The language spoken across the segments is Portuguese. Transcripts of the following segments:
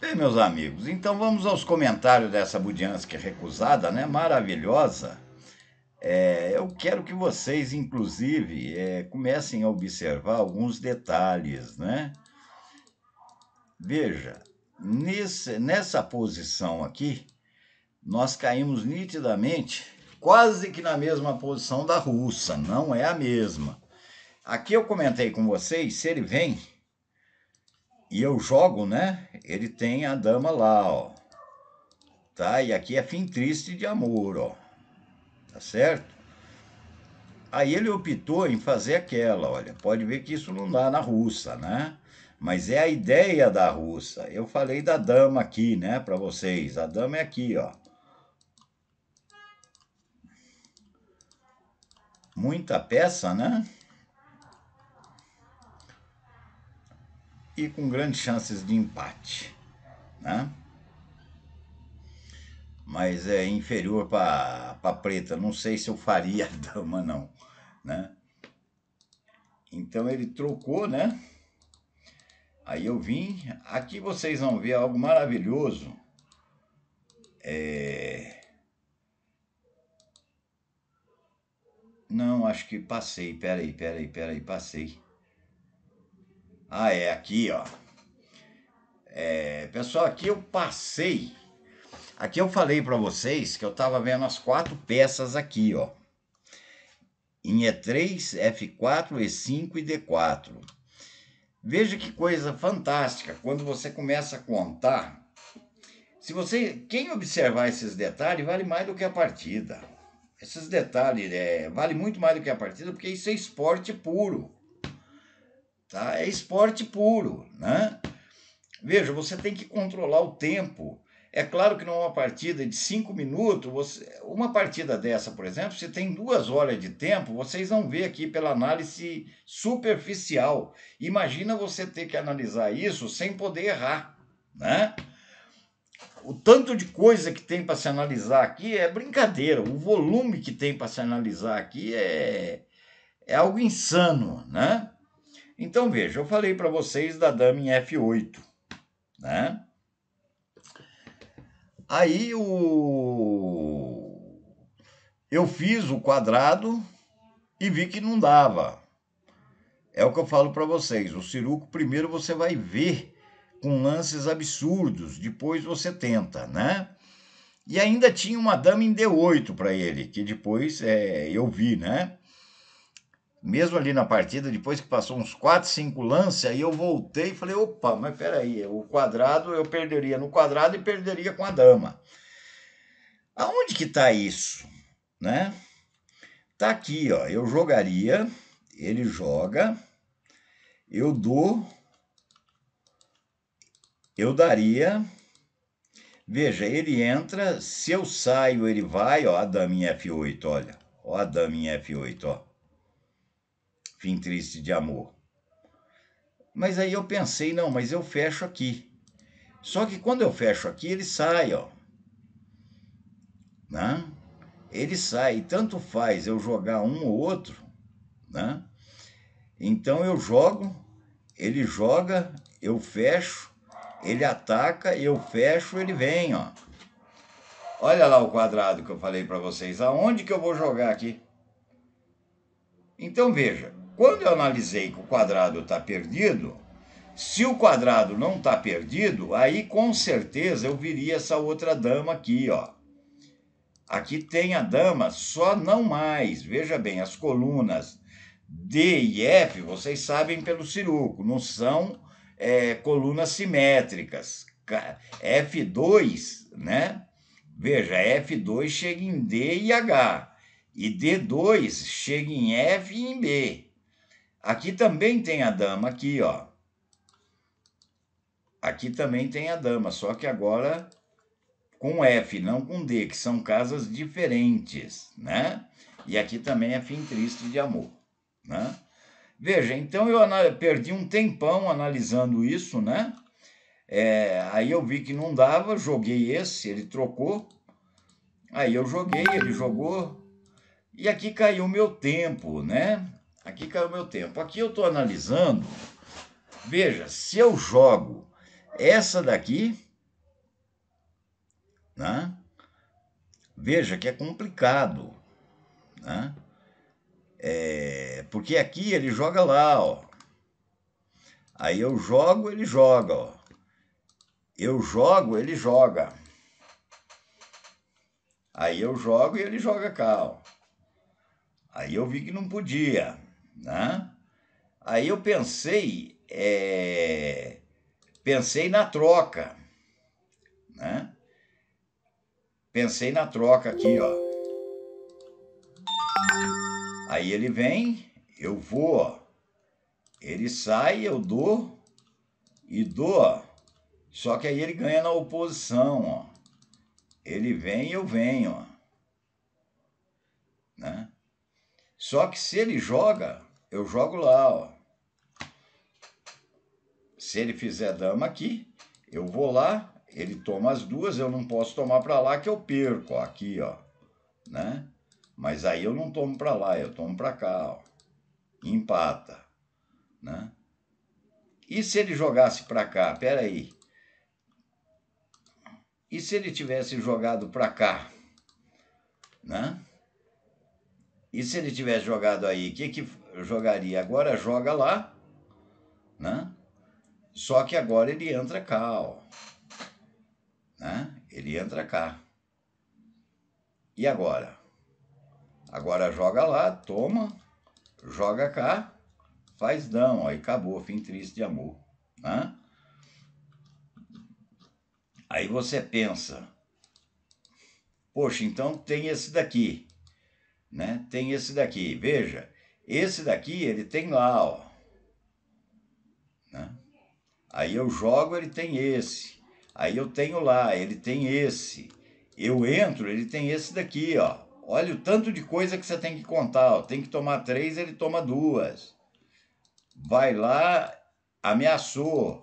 Bem, meus amigos, então vamos aos comentários dessa Budiansky recusada, né? Maravilhosa. É, eu quero que vocês, inclusive, é, comecem a observar alguns detalhes, né? Veja, nesse, nessa posição aqui, nós caímos nitidamente quase que na mesma posição da russa, não é a mesma. Aqui eu comentei com vocês, se ele vem e eu jogo, né? ele tem a dama lá, ó. Tá? E aqui é fim triste de amor, ó. Tá certo? Aí ele optou em fazer aquela, olha. Pode ver que isso não dá na russa, né? Mas é a ideia da russa. Eu falei da dama aqui, né, para vocês. A dama é aqui, ó. Muita peça, né? e com grandes chances de empate, né? Mas é inferior para preta, não sei se eu faria a dama não, né? Então ele trocou, né? Aí eu vim, aqui vocês vão ver algo maravilhoso. É... Não, acho que passei, peraí, peraí, peraí, passei. Ah, é aqui, ó. É, pessoal, aqui eu passei. Aqui eu falei para vocês que eu tava vendo as quatro peças aqui, ó. Em E3, F4, E5 e D4. Veja que coisa fantástica quando você começa a contar. Se você, quem observar esses detalhes vale mais do que a partida. Esses detalhes é, vale muito mais do que a partida porque isso é esporte puro tá? É esporte puro, né? Veja, você tem que controlar o tempo. É claro que numa partida de cinco minutos, você, uma partida dessa, por exemplo, você tem duas horas de tempo, vocês vão ver aqui pela análise superficial. Imagina você ter que analisar isso sem poder errar, né? O tanto de coisa que tem para se analisar aqui é brincadeira. O volume que tem para se analisar aqui é, é algo insano, né? Então, veja, eu falei para vocês da dama em F8, né? Aí o... eu fiz o quadrado e vi que não dava. É o que eu falo para vocês, o ciruco primeiro você vai ver com lances absurdos, depois você tenta, né? E ainda tinha uma dama em D8 para ele, que depois é, eu vi, né? mesmo ali na partida, depois que passou uns 4, 5 lances, aí eu voltei e falei, opa, mas peraí, o quadrado eu perderia no quadrado e perderia com a dama. Aonde que tá isso, né? Tá aqui, ó, eu jogaria, ele joga, eu dou, eu daria, veja, ele entra, se eu saio ele vai, ó, a dama em F8, olha, ó a dama em F8, ó fim triste de amor. Mas aí eu pensei, não, mas eu fecho aqui. Só que quando eu fecho aqui, ele sai, ó. Né? Ele sai, tanto faz eu jogar um ou outro, né? Então eu jogo, ele joga, eu fecho, ele ataca, eu fecho, ele vem, ó. Olha lá o quadrado que eu falei para vocês. Aonde que eu vou jogar aqui? Então veja, quando eu analisei que o quadrado está perdido, se o quadrado não está perdido, aí com certeza eu viria essa outra dama aqui, ó. Aqui tem a dama, só não mais. Veja bem, as colunas D e F, vocês sabem pelo ciruco, não são é, colunas simétricas. F2, né? Veja, F2 chega em D e H. E D2 chega em F e em B. Aqui também tem a dama, aqui, ó. Aqui também tem a dama, só que agora com F, não com D, que são casas diferentes, né? E aqui também é fim triste de amor, né? Veja, então eu perdi um tempão analisando isso, né? É, aí eu vi que não dava, joguei esse, ele trocou. Aí eu joguei, ele jogou. E aqui caiu o meu tempo, né? Aqui caiu meu tempo. Aqui eu estou analisando. Veja, se eu jogo essa daqui, né? Veja que é complicado, né? É, porque aqui ele joga lá, ó. Aí eu jogo, ele joga, ó. Eu jogo, ele joga. Aí eu jogo e ele joga cá, ó. Aí eu vi que não podia. Né? Aí eu pensei, é, pensei na troca, né? Pensei na troca aqui, ó. Aí ele vem, eu vou, ele sai, eu dou e dou, só que aí ele ganha na oposição, ó. Ele vem, eu venho, ó. Né? Só que se ele joga, eu jogo lá, ó. Se ele fizer dama aqui, eu vou lá, ele toma as duas, eu não posso tomar para lá que eu perco, ó, aqui, ó, né? Mas aí eu não tomo para lá, eu tomo para cá, ó. Empata, né? E se ele jogasse para cá? Pera aí. E se ele tivesse jogado para cá, né? E se ele tivesse jogado aí, que que jogaria agora, joga lá, né? Só que agora ele entra cá, ó. Né? Ele entra cá. E agora? Agora joga lá, toma, joga cá, faz dão, aí acabou, fim triste de amor, né? Aí você pensa, poxa, então tem esse daqui, né? Tem esse daqui, veja, esse daqui, ele tem lá, ó. Né? Aí eu jogo, ele tem esse. Aí eu tenho lá, ele tem esse. Eu entro, ele tem esse daqui, ó. Olha o tanto de coisa que você tem que contar, ó. Tem que tomar três, ele toma duas. Vai lá, ameaçou,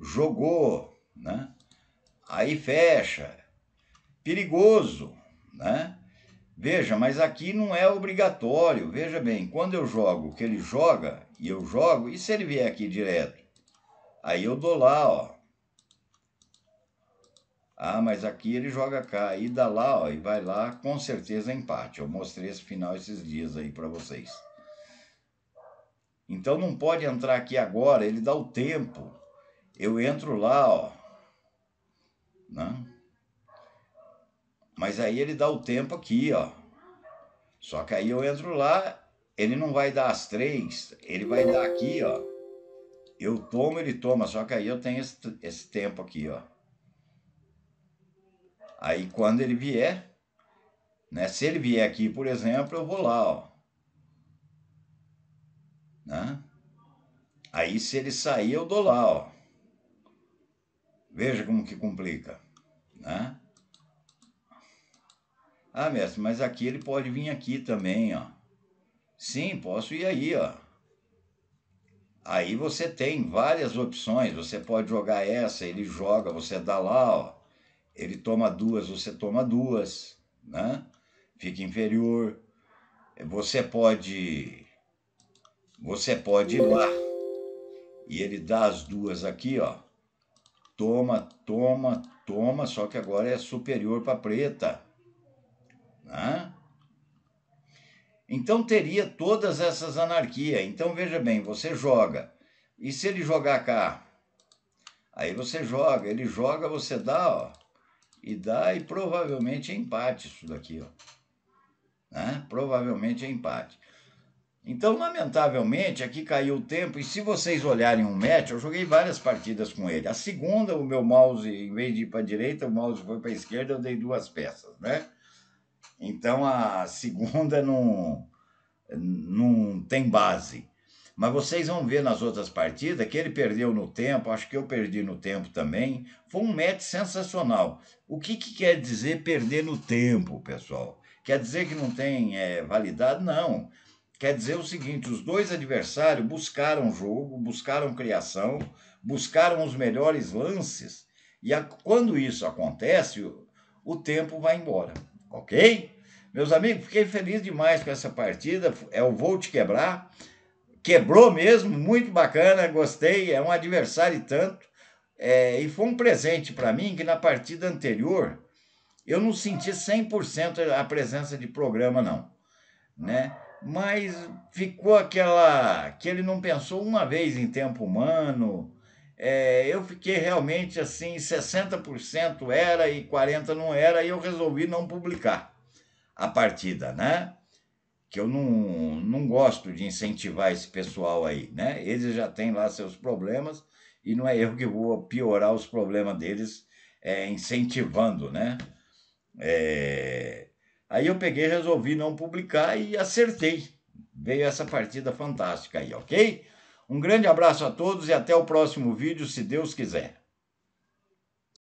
jogou, né? Aí fecha. Perigoso, né? Veja, mas aqui não é obrigatório. Veja bem, quando eu jogo que ele joga, e eu jogo, e se ele vier aqui direto? Aí eu dou lá, ó. Ah, mas aqui ele joga cá, e dá lá, ó, e vai lá, com certeza empate. Eu mostrei esse final esses dias aí para vocês. Então não pode entrar aqui agora, ele dá o tempo. Eu entro lá, ó. Né? Mas aí ele dá o tempo aqui, ó. Só que aí eu entro lá, ele não vai dar as três, ele vai dar aqui, ó. Eu tomo, ele toma, só que aí eu tenho esse, esse tempo aqui, ó. Aí quando ele vier, né? Se ele vier aqui, por exemplo, eu vou lá, ó. Né? Aí se ele sair, eu dou lá, ó. Veja como que complica, né? Ah, mestre, mas aqui ele pode vir aqui também, ó. Sim, posso ir aí, ó. Aí você tem várias opções. Você pode jogar essa, ele joga, você dá lá, ó. Ele toma duas, você toma duas, né? Fica inferior. Você pode você pode ir lá. E ele dá as duas aqui, ó. Toma, toma, toma, só que agora é superior para preta. Né? Então teria todas essas anarquias. Então veja bem, você joga. E se ele jogar cá? Aí você joga, ele joga, você dá, ó. E dá e provavelmente é empate isso daqui, ó. Né? Provavelmente é empate. Então, lamentavelmente, aqui caiu o tempo. E se vocês olharem um match, eu joguei várias partidas com ele. A segunda, o meu mouse, em vez de ir para a direita, o mouse foi para a esquerda, eu dei duas peças, né? Então a segunda não, não tem base. Mas vocês vão ver nas outras partidas que ele perdeu no tempo, acho que eu perdi no tempo também. Foi um match sensacional. O que, que quer dizer perder no tempo, pessoal? Quer dizer que não tem é, validade? Não. Quer dizer o seguinte: os dois adversários buscaram jogo, buscaram criação, buscaram os melhores lances, e a, quando isso acontece, o, o tempo vai embora. Ok? Meus amigos, fiquei feliz demais com essa partida. É o Vou Te Quebrar. Quebrou mesmo, muito bacana, gostei. É um adversário e tanto. É, e foi um presente para mim que na partida anterior eu não senti 100% a presença de programa, não. Né? Mas ficou aquela. que ele não pensou uma vez em tempo humano é, eu fiquei realmente assim, 60% era e 40% não era, e eu resolvi não publicar a partida, né? Que eu não, não gosto de incentivar esse pessoal aí, né? Eles já têm lá seus problemas e não é eu que vou piorar os problemas deles é, incentivando, né? É... Aí eu peguei, resolvi não publicar e acertei. Veio essa partida fantástica aí, ok? Um grande abraço a todos e até o próximo vídeo, se Deus quiser.